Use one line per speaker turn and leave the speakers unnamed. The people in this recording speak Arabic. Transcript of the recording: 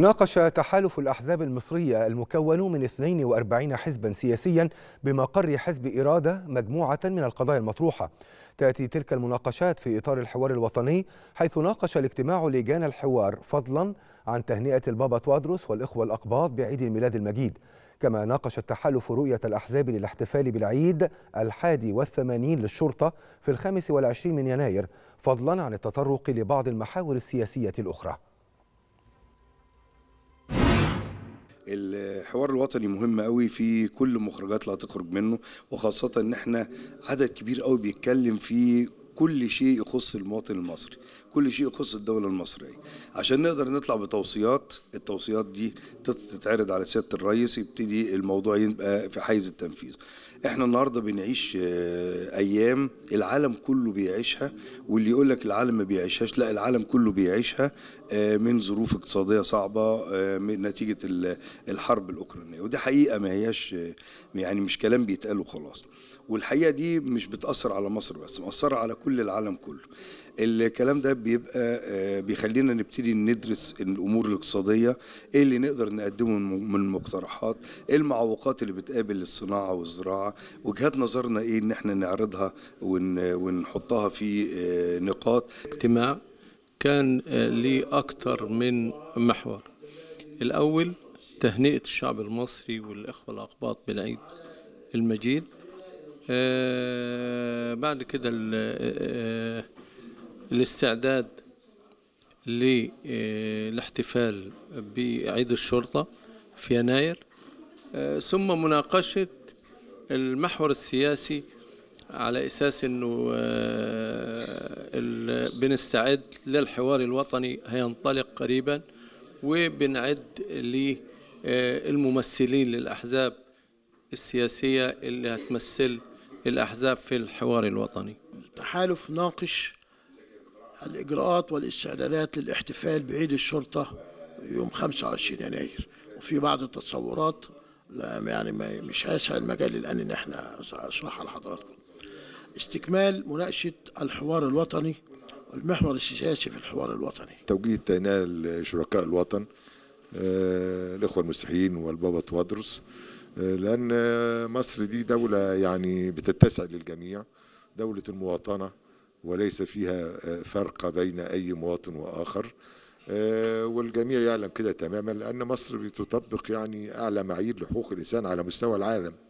ناقش تحالف الأحزاب المصرية المكون من 42 حزبا سياسيا بمقر حزب إرادة مجموعة من القضايا المطروحة تأتي تلك المناقشات في إطار الحوار الوطني حيث ناقش الاجتماع لجان الحوار فضلا عن تهنئة البابا توادروس والإخوة الأقباط بعيد الميلاد المجيد كما ناقش التحالف رؤية الأحزاب للاحتفال بالعيد الحادي والثمانين للشرطة في الخامس والعشرين من يناير فضلا عن التطرق لبعض المحاور السياسية الأخرى
الحوار الوطني مهم قوي في كل المخرجات اللي هتخرج منه وخاصة ان احنا عدد كبير قوي بيتكلم في كل شيء يخص المواطن المصري كل شيء يخص الدولة المصرية عشان نقدر نطلع بتوصيات التوصيات دي تتعرض على سيادة الرئيس يبتدي الموضوع يبقى في حيز التنفيذ احنا النهاردة بنعيش آه، ايام العالم كله بيعيشها واللي يقول لك العالم ما بيعيشهاش لا العالم كله بيعيشها آه، من ظروف اقتصادية صعبة آه، من نتيجة الحرب الاوكرانية ودي حقيقة ما هياش يعني مش كلام بيتقال وخلاص والحقيقة دي مش بتأثر على مصر بس مأثرة على كل العالم كله الكلام ده بيبقى آه، بيخلينا نبتدي ندرس الامور الاقتصاديه ايه اللي نقدر نقدمه من مقترحات ايه المعوقات اللي بتقابل الصناعه والزراعه وجهات نظرنا ايه ان احنا نعرضها ونحطها في
آه، نقاط اجتماع كان آه، لي اكثر من محور الاول تهنئه الشعب المصري والاخوه الاقباط بالعيد المجيد آه بعد كده الاستعداد للاحتفال بعيد الشرطة في يناير آه، ثم مناقشة المحور السياسي على أساس أنه آه، بنستعد للحوار الوطني هينطلق قريبا وبنعد للممثلين للأحزاب السياسية اللي هتمثل الأحزاب في الحوار الوطني
التحالف ناقش الإجراءات والاستعدادات للاحتفال بعيد الشرطة يوم 25 يناير وفي بعض التصورات لا يعني مش هيسع المجال الآن إن إحنا أشرحها لحضراتكم استكمال مناقشة الحوار الوطني
والمحور السياسي في الحوار الوطني توجيه تهنئة لشركاء الوطن آه، الإخوة المسيحيين والبابا توادرس آه، لأن مصر دي دولة يعني بتتسع للجميع دولة المواطنة وليس فيها آه، فرق بين أي مواطن وآخر آه، والجميع يعلم كده تماما لأن مصر بتطبق يعني أعلى معايير لحقوق الإنسان على مستوى العالم